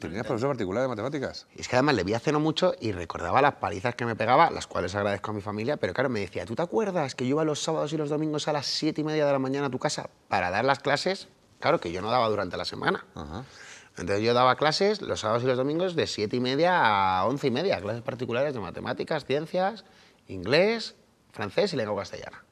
¿Tenías profesor particular de matemáticas? Es que además le vi hace no mucho y recordaba las palizas que me pegaba, las cuales agradezco a mi familia, pero claro, me decía, ¿tú te acuerdas que yo iba los sábados y los domingos a las siete y media de la mañana a tu casa para dar las clases? Claro, que yo no daba durante la semana. Entonces yo daba clases los sábados y los domingos de siete y media a once y media, clases particulares de matemáticas, ciencias, inglés, francés y lengua castellana.